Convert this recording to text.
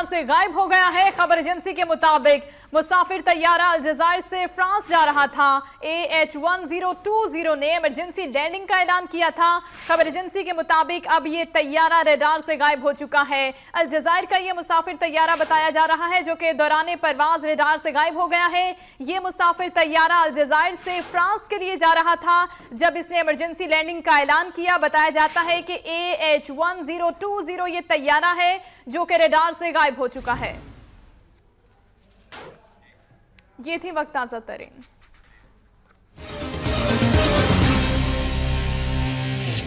radar से गायब हो गया है खबर एजेंसी के मुताबिक मुसाफिर तैयारा अलजायर से फ्रांस जा रहा था H one zero two zero ने इमरजेंसी लैंडिंग का ऐलान किया था खबर एजेंसी के मुताबिक अब ये तैयारा रडार से गायब हो चुका है अलजायर का ये मुसाफिर तैयारा बताया जा रहा है जो कि दौरान परवाज रडार से गायब हो गया है ये मुसाफिर तैयारा अलजायर से फ्रांस के लिए जा रहा था जब इसने इमरजेंसी लैंडिंग का ऐलान किया बताया जाता है कि A H one zero two zero ये तैयारा है जो कि रेडार से गायब गायब हो चुका है ये थी वक्त ताज़ा तरीन